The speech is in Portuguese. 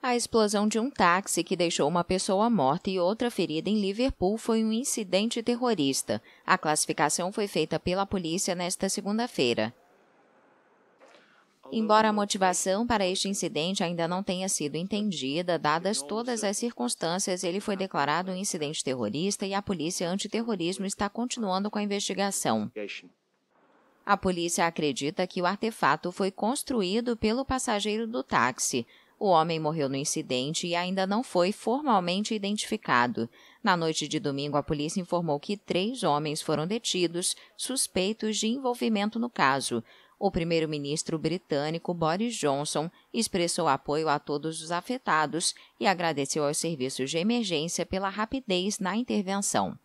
A explosão de um táxi que deixou uma pessoa morta e outra ferida em Liverpool foi um incidente terrorista. A classificação foi feita pela polícia nesta segunda-feira. Embora a motivação para este incidente ainda não tenha sido entendida, dadas todas as circunstâncias, ele foi declarado um incidente terrorista e a polícia antiterrorismo está continuando com a investigação. A polícia acredita que o artefato foi construído pelo passageiro do táxi. O homem morreu no incidente e ainda não foi formalmente identificado. Na noite de domingo, a polícia informou que três homens foram detidos, suspeitos de envolvimento no caso. O primeiro-ministro britânico Boris Johnson expressou apoio a todos os afetados e agradeceu aos serviços de emergência pela rapidez na intervenção.